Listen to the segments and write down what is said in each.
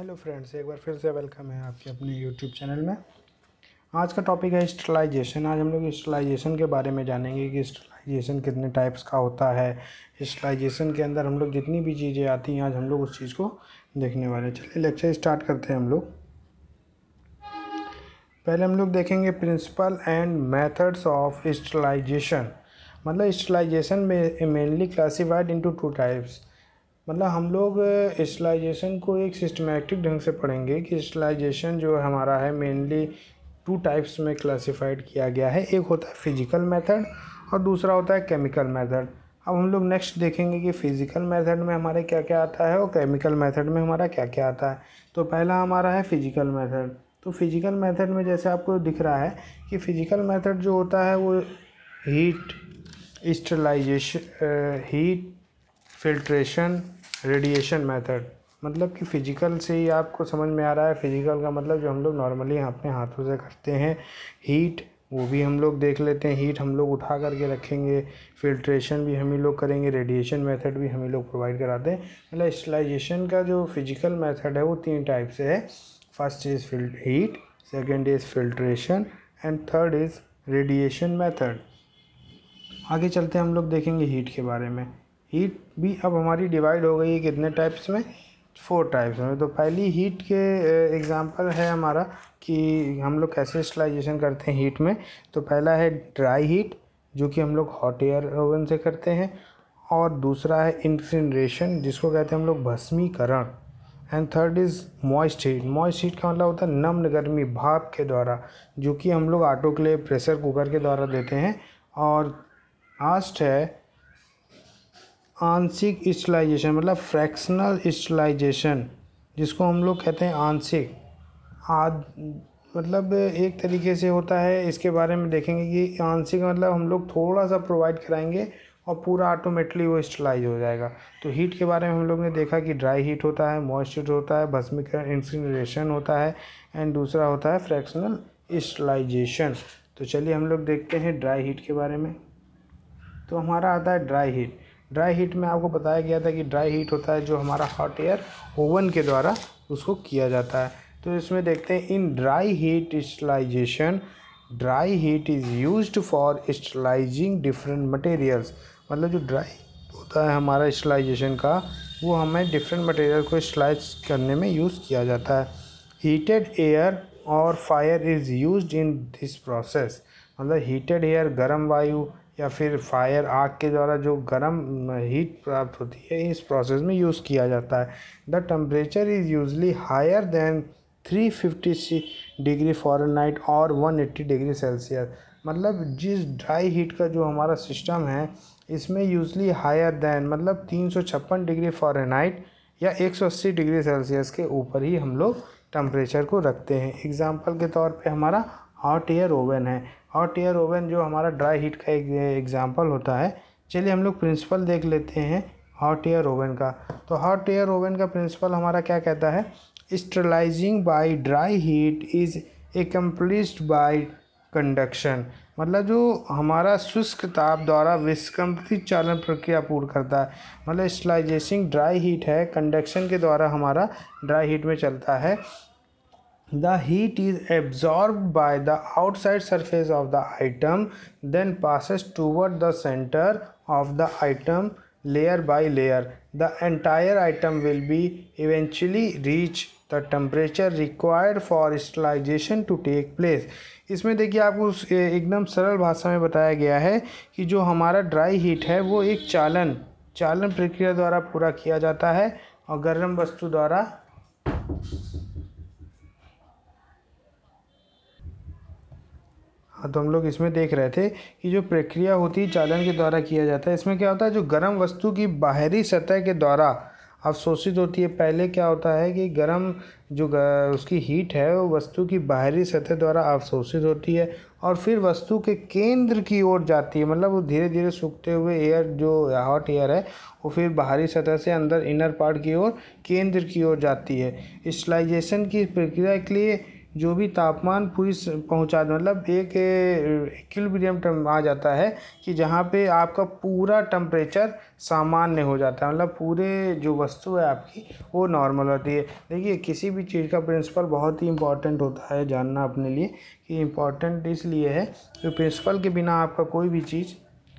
Hello friends एक बार फिर से वेलकम है आपके अपने यूट्यूब चैनल में आज का टॉपिक है स्टलाइजेशन आज हम लोग स्टलाइजेशन के बारे में जानेंगे कि स्टलाइजेशन कितने टाइप्स का होता है स्टलाइजेशन के अंदर हम लोग जितनी भी चीज़ें आती हैं आज हम लोग उस चीज़ को देखने वाले चलिए लेक्चर स्टार्ट करते हैं हम लोग पहले हम लोग देखेंगे principle and methods of sterilization मतलब स्टलाइजेशन में mainly classified into two types मतलब हम लोग स्टलाइजेशन को एक सिस्टमेटिक ढंग से पढ़ेंगे कि स्टलाइजेशन जो हमारा है मेनली टू टाइप्स में क्लासिफाइड किया गया है एक होता है फिजिकल मेथड और दूसरा होता है केमिकल मेथड अब हम लोग नेक्स्ट देखेंगे कि फिज़िकल मेथड में हमारे क्या क्या आता है और केमिकल मेथड में हमारा क्या क्या आता है तो पहला हमारा है फिजिकल मेथड तो फिज़िकल मेथड में जैसे आपको दिख रहा है कि फिज़िकल मेथड जो होता है वो heat sterilization heat filtration radiation method मतलब कि फ़िज़िकल से ही आपको समझ में आ रहा है फ़िज़िकल का मतलब जो हम लोग नॉर्मली अपने हाथों से करते हैं हीट वो भी हम लोग देख लेते हैं हीट हम लोग उठा करके रखेंगे फिल्ट्रेशन भी हम ही लोग करेंगे रेडिएशन मेथड भी हम ही लोग प्रोवाइड कराते हैं मतलब स्टलाइजेशन का जो फिजिकल मेथड है वो तीन टाइप से है फर्स्ट इज़ फिल्ट heat second is filtration and third is radiation method आगे चलते हम लोग देखेंगे हीट के बारे में हीट भी अब हमारी डिवाइड हो गई है कितने टाइप्स में फोर टाइप्स में तो पहली हीट के एग्ज़ाम्पल है हमारा कि हम लोग कैसे स्टलाइजेशन करते हैं हीट में तो पहला है ड्राई हीट जो कि हम लोग हॉट एयर ओवन से करते हैं और दूसरा है इंसिनरेशन जिसको कहते हैं हम लोग भस्मीकरण and third is moist heat moist heat का मतलब होता है नम्न गर्मी भाप के द्वारा जो कि हम लोग के लिए प्रेशर कुकर के द्वारा देते हैं और लास्ट है आंशिक स्टिलाइजेशन मतलब फ्रैक्शनल स्टिलाइजेशन जिसको हम लोग कहते हैं आंशिक आद मतलब एक तरीके से होता है इसके बारे में देखेंगे कि आंशिक मतलब हम लोग थोड़ा सा प्रोवाइड कराएंगे और पूरा ऑटोमेटिकली वो स्टिलाइज हो जाएगा तो हीट के बारे में हम लोग ने देखा कि ड्राई हीट होता है मॉइस्चर होता है भस्मीकरण इंसिनरेशन होता है एंड दूसरा होता है फ्रैक्शनल स्टिलाइजेशन तो चलिए हम लोग देखते हैं ड्राई हीट के बारे में तो हमारा आता है ड्राई हीट ड्राई हीट में आपको बताया गया था कि ड्राई हीट होता है जो हमारा हॉट एयर ओवन के द्वारा उसको किया जाता है तो इसमें देखते हैं in dry heat sterilization dry heat is use for sterilizing different materials मतलब जो ड्राई होता है हमारा स्टलाइजेशन का वो हमें डिफरेंट मटेरियल को स्टलाइज करने में यूज़ किया जाता है हीटेड एयर और fire is use in this process मतलब हीटेड एयर गर्म वायु या फिर फायर आग के द्वारा जो गर्म हीट प्राप्त होती है इस प्रोसेस में यूज़ किया जाता है the temperature is usually higher than 350 degree Fahrenheit और 180 डिग्री सेल्सियस मतलब जिस ड्राई हीट का जो हमारा सिस्टम है इसमें यूजली हायर दैन मतलब तीन डिग्री फॉरनाइट या 180 डिग्री सेल्सियस के ऊपर ही हम लोग टम्परेचर को रखते हैं एग्ज़ाम्पल के तौर पे हमारा हॉट एयर ओवन है हॉट एयर ओवन जो हमारा ड्राई हीट का एक एग्ज़ाम्पल होता है चलिए हम लोग प्रिंसिपल देख लेते हैं हॉट एयर ओवन का तो हॉट एयर ओवन का प्रिंसिपल हमारा क्या कहता है sterilizing by dry heat is accomplished by conduction मतलब जो हमारा शुष्क ताप द्वारा विस्कम्पित चालन प्रक्रिया पूर्ण करता है मतलब स्टलाइजेशन ड्राई हीट है कंडक्शन के द्वारा हमारा ड्राई हीट में चलता है the heat is absorbed by the outside surface of the item then passes toward the center of the item layer by layer the entire item will be eventually reach the temperature required for स्टलाइजेशन to take place इसमें देखिए आपको एकदम सरल भाषा में बताया गया है कि जो हमारा ड्राई हीट है वो एक चालन चालन प्रक्रिया द्वारा पूरा किया जाता है और गर्म वस्तु द्वारा हाँ तो हम लोग इसमें देख रहे थे कि जो प्रक्रिया होती है चालन के द्वारा किया जाता है इसमें क्या होता है जो गर्म वस्तु की बाहरी सतह के द्वारा अवशोषित होती है पहले क्या होता है कि गर्म जो उसकी हीट है वो वस्तु की बाहरी सतह द्वारा अवशोषित होती है और फिर वस्तु के केंद्र की ओर जाती है मतलब वो धीरे धीरे सूखते हुए एयर जो हॉट एयर है वो फिर बाहरी सतह से अंदर इनर पार्ट की ओर केंद्र की ओर जाती है स्टलाइजेशन की प्रक्रिया के लिए जो भी तापमान पूरी पहुंचा मतलब एक इक्विलिब्रियम टर्म आ जाता है कि जहाँ पे आपका पूरा टम्परेचर सामान्य हो जाता है मतलब पूरे जो वस्तु है आपकी वो नॉर्मल होती है देखिए किसी भी चीज़ का प्रिंसिपल बहुत ही इंपॉर्टेंट होता है जानना अपने लिए कि इम्पॉर्टेंट इसलिए है कि तो प्रिंसिपल के बिना आपका कोई भी चीज़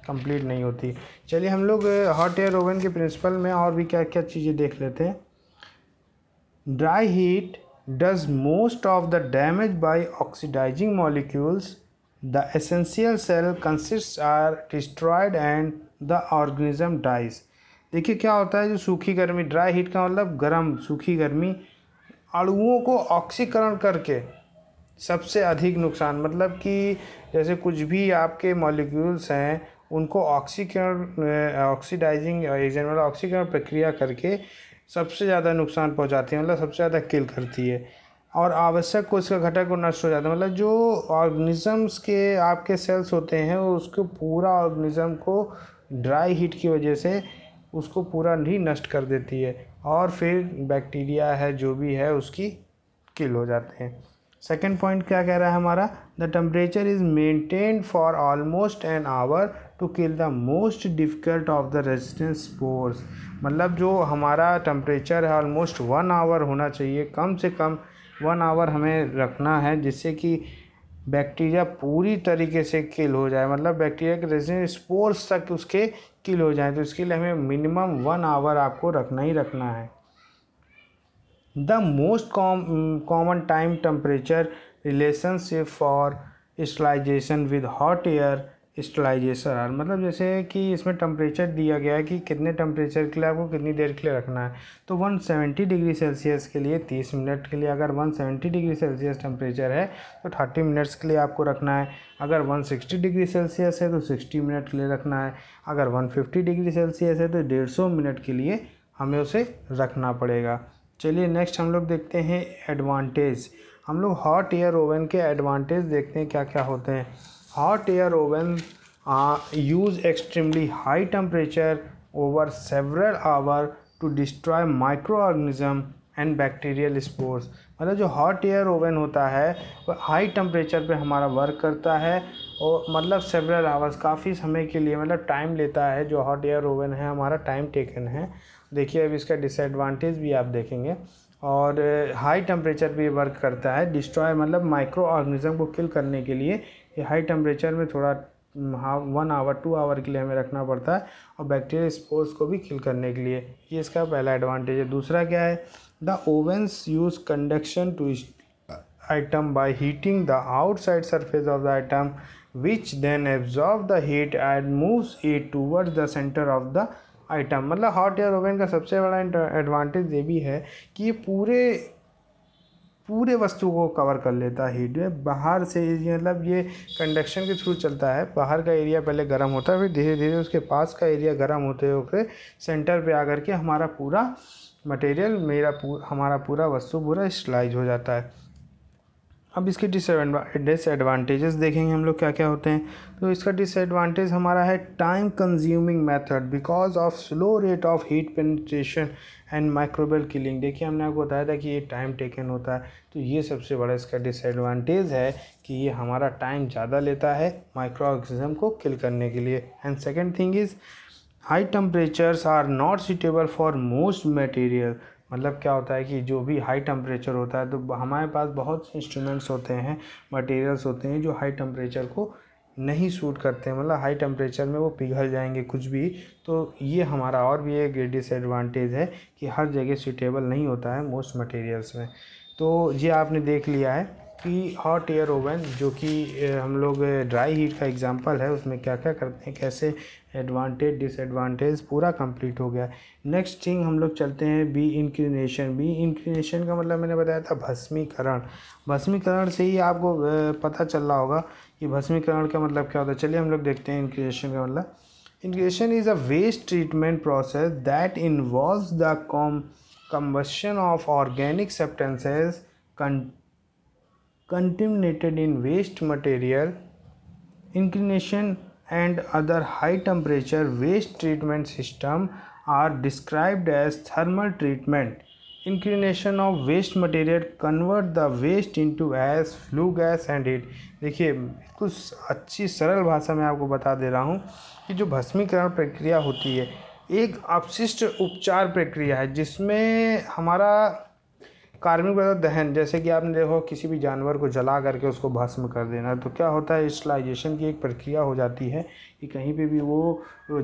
कंप्लीट नहीं होती चलिए हम लोग हॉट एयर ओवन के प्रिंसिपल में और भी क्या क्या चीज़ें देख लेते हैं dry heat does most of the damage by oxidizing molecules. The essential cell consists are destroyed and the organism dies. देखिए क्या होता है जो सूखी गर्मी ड्राई हीट का मतलब गर्म सूखी गर्मी अणुओं को ऑक्सीकरण करके सबसे अधिक नुकसान मतलब कि जैसे कुछ भी आपके मॉलिक्यूल्स हैं उनको ऑक्सीकरण ऑक्सीडाइजिंग एग्जाम्पल ऑक्सीकरण प्रक्रिया करके सबसे ज़्यादा नुकसान पहुंचाती है मतलब सबसे ज़्यादा किल करती है और आवश्यक को इसका घटक को नष्ट हो जाता है मतलब जो ऑर्गेनिजम्स के आपके सेल्स होते हैं उसको पूरा ऑर्गेनिज़म को ड्राई हीट की वजह से उसको पूरा ही नष्ट कर देती है और फिर बैक्टीरिया है जो भी है उसकी किल हो जाते हैं सेकेंड पॉइंट क्या कह रहा है हमारा the temperature is maintain for almost an hour to kill the most difficult of the resistance spores मतलब जो हमारा टम्परेचर है ऑलमोस्ट वन आवर होना चाहिए कम से कम वन आवर हमें रखना है जिससे कि बैक्टीरिया पूरी तरीके से किल हो जाए मतलब बैक्टीरिया के रेजिडेंस स्पोर्स तक उसके किल हो जाए तो इसके लिए हमें मिनिमम वन आवर आपको रखना ही रखना है the most common time temperature relationship for sterilization with hot air sterilization are मतलब जैसे कि इसमें टम्परेचर दिया गया है कि कितने टम्परेचर के लिए आपको कितनी देर के लिए रखना है तो 170 डिग्री सेल्सियस के लिए 30 मिनट के लिए अगर 170 डिग्री सेल्सियस टम्परेचर है तो 30 मिनट्स के लिए आपको रखना है अगर 160 डिग्री सेल्सियस है तो 60 मिनट के लिए रखना है अगर 150 डिग्री सेल्सियस है तो डेढ़ मिनट के लिए हमें उसे रखना पड़ेगा चलिए नेक्स्ट हम लोग देखते हैं एडवांटेज हम लोग हॉट एयर ओवन के एडवांटेज देखते हैं क्या क्या होते हैं hot air oven use extremely high temperature over several hour to destroy microorganism and bacterial spores मतलब जो हॉट एयर ओवन होता है वह हाई टेम्परेचर पे हमारा वर्क करता है और मतलब सेवरल आवर्स काफ़ी समय के लिए मतलब टाइम लेता है जो हॉट एयर ओवन है हमारा टाइम टेकन है देखिए अब इसका डिसएडवांटेज भी आप देखेंगे और हाई uh, टेम्परेचर पे वर्क करता है डिस्ट्रॉय मतलब माइक्रो ऑर्गेनिज़म को किल करने के लिए ये हाई टेम्परेचर में थोड़ा half one hour two hour के लिए हमें रखना पड़ता है और बैक्टीरिया स्पोर्स को भी किल करने के लिए ये इसका पहला एडवांटेज है दूसरा क्या है the ovens use conduction to item by heating the outside surface of the item which then absorb the heat and moves it towards the centre of the item मतलब हॉट एयर ओवन का सबसे बड़ा advantage ये भी है कि ये पूरे पूरे वस्तु को कवर कर लेता है हीट में बाहर से मतलब ये कंडक्शन के थ्रू चलता है बाहर का एरिया पहले गर्म होता है फिर धीरे धीरे उसके पास का एरिया गर्म होते हुए सेंटर पे आकर के हमारा पूरा मटेरियल मेरा पूर, हमारा पूरा वस्तु पूरा स्लाइज हो जाता है अब इसके डिसएडवांटेजेस देखेंगे हम लोग क्या क्या होते हैं तो इसका डिसएडवांटेज हमारा है time consuming method because of slow rate of heat penetration and microbial killing देखिए हमने आपको बताया था कि ये टाइम टेकन होता है तो ये सबसे बड़ा इसका डिसएडवांटेज है कि ये हमारा टाइम ज़्यादा लेता है माइक्रो ऑर्गेनिज्म को किल करने के लिए and second thing is high temperatures are not suitable for most material मतलब क्या होता है कि जो भी हाई टेम्परेचर होता है तो हमारे पास बहुत से इंस्ट्रूमेंट्स होते हैं मटेरियल्स होते हैं जो हाई टेम्परेचर को नहीं सूट करते हैं मतलब हाई टेम्परेचर में वो पिघल जाएंगे कुछ भी तो ये हमारा और भी एक डिसएडवांटेज है कि हर जगह सूटेबल नहीं होता है मोस्ट मटेरियल्स में तो ये आपने देख लिया है कि हॉट एयर ओवन जो कि हम लोग ड्राई हीट का एग्जांपल है उसमें क्या क्या करते हैं कैसे एडवांटेज डिसएडवांटेज पूरा कंप्लीट हो गया नेक्स्ट थिंग हम लोग चलते हैं बी इंक्लिनेशन बी इंक्लिनेशन का मतलब मैंने बताया था भस्मीकरण भस्मीकरण से ही आपको पता चल रहा होगा कि भस्मीकरण का मतलब क्या होता है चलिए हम लोग देखते हैं इनक्रिएशन का मतलब incineration is a waste treatment process that involve the com combustion of organic substances contaminated in waste material incineration and other high temperature waste treatment system are described as thermal treatment incineration of waste material convert the waste into ash flue gas and heat देखिए कुछ अच्छी सरल भाषा में आपको बता दे रहा हूँ कि जो भस्मीकरण प्रक्रिया होती है एक अपशिष्ट उपचार प्रक्रिया है जिसमें हमारा कार्मिक पदार्थ तो दहन जैसे कि आपने देखो किसी भी जानवर को जला करके उसको भस्म कर देना तो क्या होता है स्टलाइजेशन की एक प्रक्रिया हो जाती है कि कहीं पे भी वो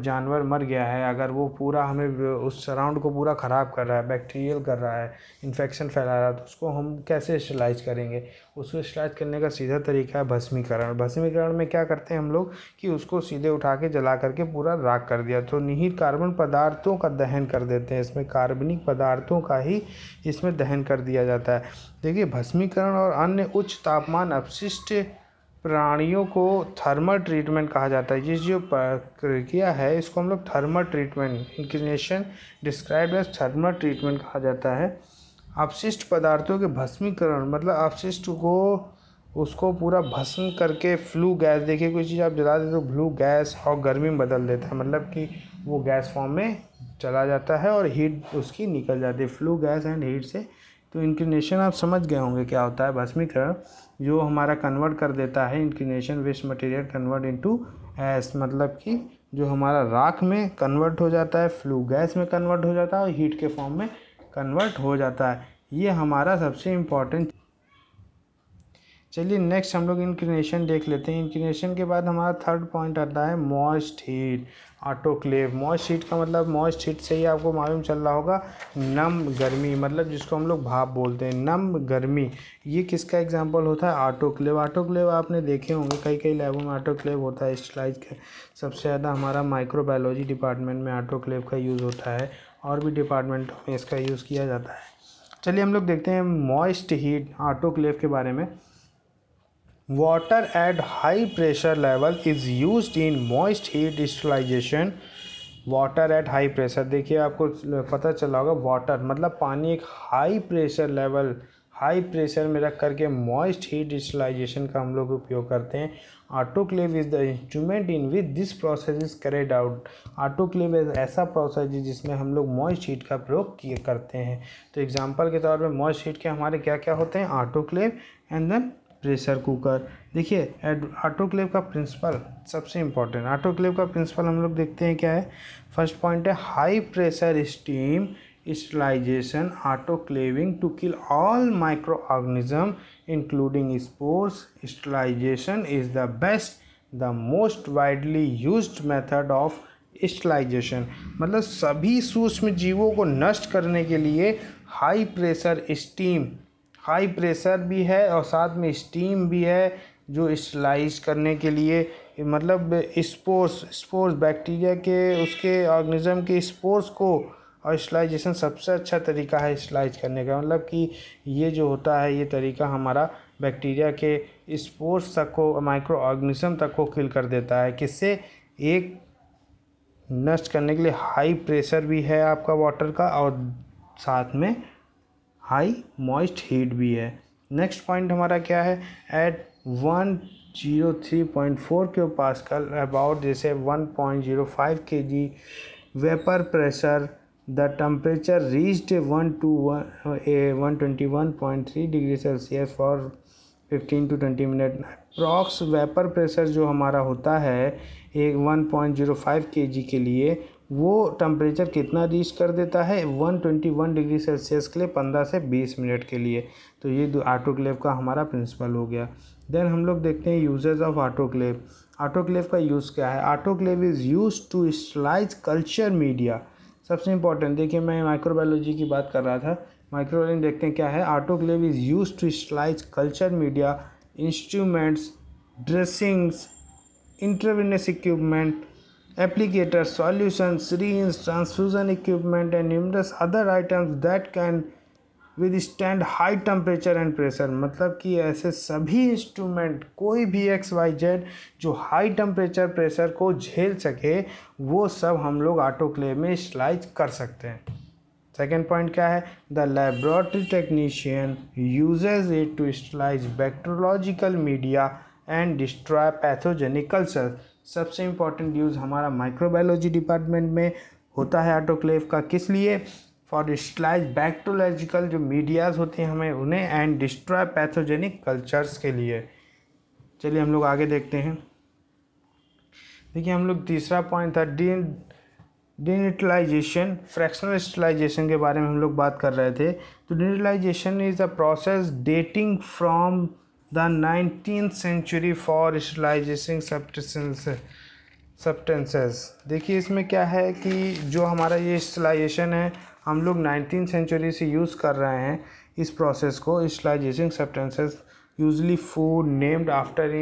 जानवर मर गया है अगर वो पूरा हमें उस सराउंड को पूरा ख़राब कर रहा है बैक्टीरियल कर रहा है इन्फेक्शन फैला रहा है तो उसको हम कैसे स्टलाइज करेंगे उसको स्ट्रैच करने का सीधा तरीका है भस्मीकरण भस्मीकरण में क्या करते हैं हम लोग कि उसको सीधे उठा के जला करके पूरा राख कर दिया तो निहित कार्बन पदार्थों का दहन कर देते हैं इसमें कार्बनिक पदार्थों का ही इसमें दहन कर दिया जाता है देखिए भस्मीकरण और अन्य उच्च तापमान अपशिष्ट प्राणियों को थर्मल ट्रीटमेंट कहा जाता है ये जो प्रक्रिया है इसको हम लोग thermal treatment incineration describe as thermal treatment कहा जाता है अपशिष्ट पदार्थों के भस्मीकरण मतलब अपशिष्ट को उसको पूरा भस्म करके फ्लू गैस देखिए कोई चीज़ आप जला देते तो फ्लू गैस और गर्मी में बदल देता है मतलब कि वो गैस फॉर्म में चला जाता है और हीट उसकी निकल जाती है फ्लू गैस एंड हीट से तो इंक्लिनेशन आप समझ गए होंगे क्या होता है भस्मीकरण जो हमारा कन्वर्ट कर देता है incineration waste material convert into ash मतलब कि जो हमारा राख में कन्वर्ट हो जाता है फ्लू गैस में कन्वर्ट हो जाता है और हीट के फॉर्म में कन्वर्ट हो जाता है ये हमारा सबसे इम्पॉर्टेंट चलिए नेक्स्ट हम लोग इंक्रीनेशन देख लेते हैं इंक्रीनेशन के बाद हमारा थर्ड पॉइंट आता है moist heat autoclave moist heat का मतलब मॉइस्ट हीट से ही आपको मालूम चल रहा होगा नम गर्मी मतलब जिसको हम लोग भाप बोलते हैं नम गर्मी ये किसका एग्जांपल होता है ऑटोक्लेव ऑटोक्लेव आपने देखे होंगे कई कई लैबों में ऑटोक्लेव होता है स्टलाइज का सबसे ज़्यादा हमारा माइक्रोबायोलॉजी डिपार्टमेंट में ऑटोक्लेव का यूज़ होता है और भी डिपार्टमेंट में इसका यूज़ किया जाता है चलिए हम लोग देखते हैं मॉइस्ट हीट आटोक्लेव के बारे में water at high pressure level is use in moist heat sterilization water at high pressure देखिए आपको पता चला होगा वाटर मतलब पानी एक high pressure level high pressure में रख करके मॉइस्ट हीट डिजिटलाइजेशन का हम लोग उपयोग करते हैं autoclave is the instrument in with this process is carried out autoclave ऐसा प्रोसेस है जिसमें हम लोग मॉइस्ट हीट का प्रयोग किए करते हैं तो एग्जाम्पल के तौर पर मॉइस्ट हीट के हमारे क्या क्या होते हैं autoclave and then pressure cooker देखिए ऑटोक्लेव का प्रिंसिपल सबसे इंपॉर्टेंट ऑटोक्लेव का प्रिंसिपल हम लोग देखते हैं क्या है फर्स्ट पॉइंट है high pressure steam sterilization autoclaving to kill all microorganisms including spores sterilization is the best the most widely used method of sterilization मतलब सभी सूक्ष्म जीवों को नष्ट करने के लिए high pressure steam high pressure भी है और साथ में स्टीम भी है जो स्टलाइज करने के लिए मतलब स्पोर्स स्पोर्स बैक्टीरिया के उसके ऑर्गेनिज्म के स्पोर्स को और स्लाइजेशन सबसे अच्छा तरीका है स्लाइज करने का मतलब कि ये जो होता है ये तरीका हमारा बैक्टीरिया के स्पोर्ट्स तक को माइक्रो ऑर्गेनिज्म तक को किल कर देता है किससे एक नष्ट करने के लिए हाई प्रेशर भी है आपका वाटर का और साथ में हाई मॉइस्ट हीट भी है नेक्स्ट पॉइंट हमारा क्या है at one zero three point four के पास कल अबाउट जैसे one point zero five K G vapour pressure the temperature reached one twenty one point 121.3 degree Celsius for 15 to 20 minute प्रॉक्स वेपर प्रेशर जो हमारा होता है एक 1.05 फाइव के जी के लिए वो टेम्परेचर कितना रीच कर देता है 121 डिग्री सेल्सियस के लिए 15 से 20 मिनट के लिए तो ये आटोक्लेव का हमारा प्रिंसिपल हो गया देन हम लोग देखते हैं यूजेज ऑफ आटोक्लेव आटोक्लेव का यूज़ क्या है autoclave is use to sterilize culture media सबसे इम्पॉर्टेंट देखिए मैं माइक्रोबायोलॉजी की बात कर रहा था माइक्रोबायोलॉजी देखते हैं क्या है autoclave is use to sterilize culture media instruments dressings intravenous equipment applicator solution syringes transfusion equipment and numerous other items that can withstand high temperature and pressure मतलब कि ऐसे सभी इंस्ट्रूमेंट कोई भी एक्स वाई जेड जो high temperature pressure को झेल सके वो सब हम लोग ऑटोक्लेव में स्लाइज कर सकते हैं सेकेंड पॉइंट क्या है the laboratory technician uses it to sterilize bacteriological media and destroy pathogenic culture सबसे इंपॉर्टेंट यूज़ हमारा माइक्रोबायोलॉजी डिपार्टमेंट में होता है ऑटोक्लेव का किस लिए फॉर डिस्टलाइज बैक्टोलॉजिकल जो मीडियाज होते हैं हमें उन्हें एंड डिस्ट्रॉय पैथोजेनिक कल्चर्स के लिए चलिए हम लोग आगे देखते हैं देखिए हम लोग तीसरा पॉइंट था डी डिनिटलाइजेशन फ्रैक्शनल स्टिलाइजेशन के बारे में हम लोग बात कर रहे थे तो tyndallization is a process dating from the nineteen century for sterilization substance substances देखिए इसमें क्या है कि जो हमारा ये स्टिलाइजेशन है हम लोग नाइनटीन सेंचुरी से यूज़ कर रहे हैं इस प्रोसेस को sterilization substances usually food named after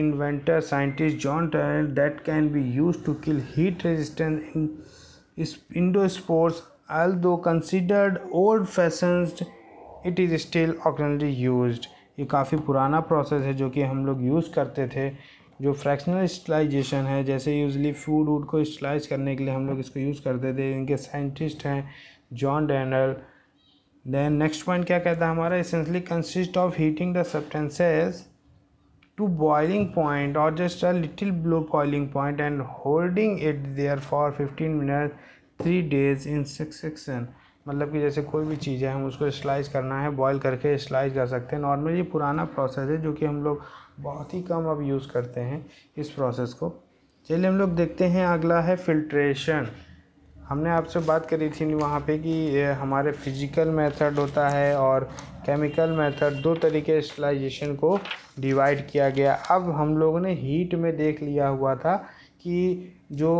inventor scientist John टर्न that can be use to kill heat resistance in endospores although considered old fashion it is still occasionally use ये काफ़ी पुराना process है जो कि हम लोग use करते थे जो फ्रैक्शनल स्टलाइजेशन है जैसे यूजली फूड वूड को स्टलाइज करने के लिए हम लोग इसको यूज़ करते थे इनके साइंटिस्ट हैं John Tyndall then next point क्या कहता है हमारा essentially consist of heating the substances to boiling point और just a little below boiling point and holding it there for fifteen minute three days in succession मतलब कि जैसे कोई भी चीज़ है हम उसको स्लाइस करना है बॉईल करके स्लाइस कर सकते हैं नॉर्मली पुराना प्रोसेस है जो कि हम लोग बहुत ही कम अब यूज़ करते हैं इस प्रोसेस को चलिए हम लोग देखते हैं अगला है फिल्ट्रेशन हमने आपसे बात करी थी वहाँ पे कि हमारे फिजिकल मेथड होता है और केमिकल मेथड दो तरीके स्टलाइजेशन को डिवाइड किया गया अब हम लोगों ने हीट में देख लिया हुआ था कि जो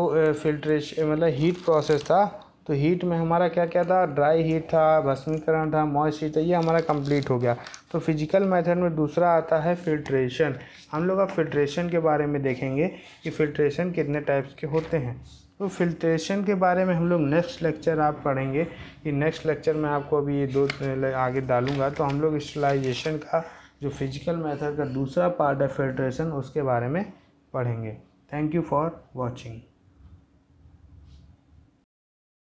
फिल्ट्रेशन मतलब हीट प्रोसेस था तो हीट में हमारा क्या क्या था ड्राई हीट था भस्मीकरण था मॉइस्ट हीट था ये हमारा कंप्लीट हो गया तो फिजिकल मेथड में दूसरा आता है फिल्ट्रेशन हम लोग अब फिल्ट्रेशन के बारे में देखेंगे कि फिल्ट्रेशन कितने टाइप्स के होते हैं तो फिल्ट्रेशन के बारे में हम लोग नेक्स्ट लेक्चर आप पढ़ेंगे कि नेक्स्ट लेक्चर में आपको अभी ये दो आगे डालूंगा तो हम लोग स्टलाइजेशन का जो फिजिकल मेथड का दूसरा पार्ट है फिल्ट्रेशन उसके बारे में पढ़ेंगे थैंक यू फॉर वॉचिंग